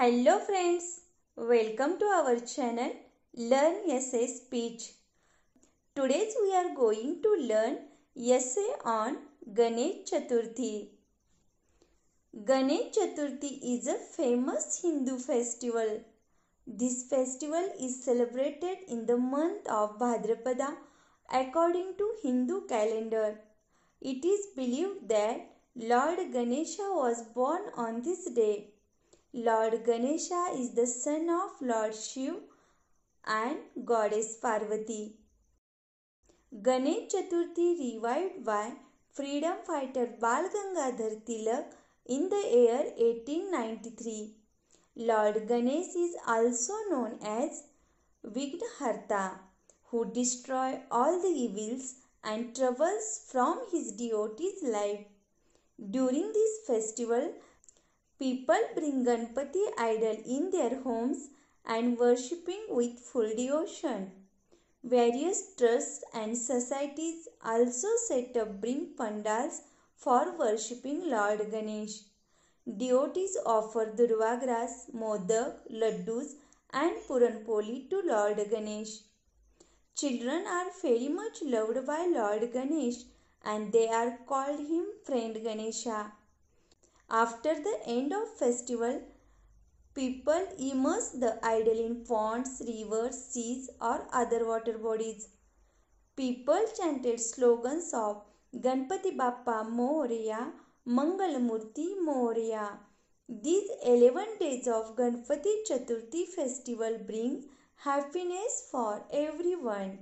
Hello friends, welcome to our channel Learn Essay Speech. Today we are going to learn essay on Ganesh Chaturthi. Ganesh Chaturthi is a famous Hindu festival. This festival is celebrated in the month of Bhadrapada according to Hindu calendar. It is believed that Lord Ganesha was born on this day. Lord Ganesha is the son of Lord Shiva and Goddess Parvati. Ganesh Chaturthi revived by freedom fighter Bal Gangadhar Tilak in the year 1893. Lord Ganesh is also known as Vignharta, who destroy all the evils and troubles from his devotees' life. During this festival, People bring Ganpati idol in their homes and worshipping with full devotion. Various trusts and societies also set up bring pandals for worshipping Lord Ganesh. Devotees offer grass, modak, laddus and puranpoli to Lord Ganesh. Children are very much loved by Lord Ganesh and they are called him friend Ganesha. After the end of festival, people immerse the idol in ponds, rivers, seas or other water bodies. People chanted slogans of Ganpati Bappa Moria, Murti Moria. These 11 days of Ganpati Chaturthi festival bring happiness for everyone.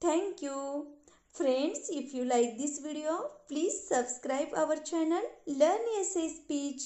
Thank you. Friends, if you like this video, please subscribe our channel Learn Essay Speech.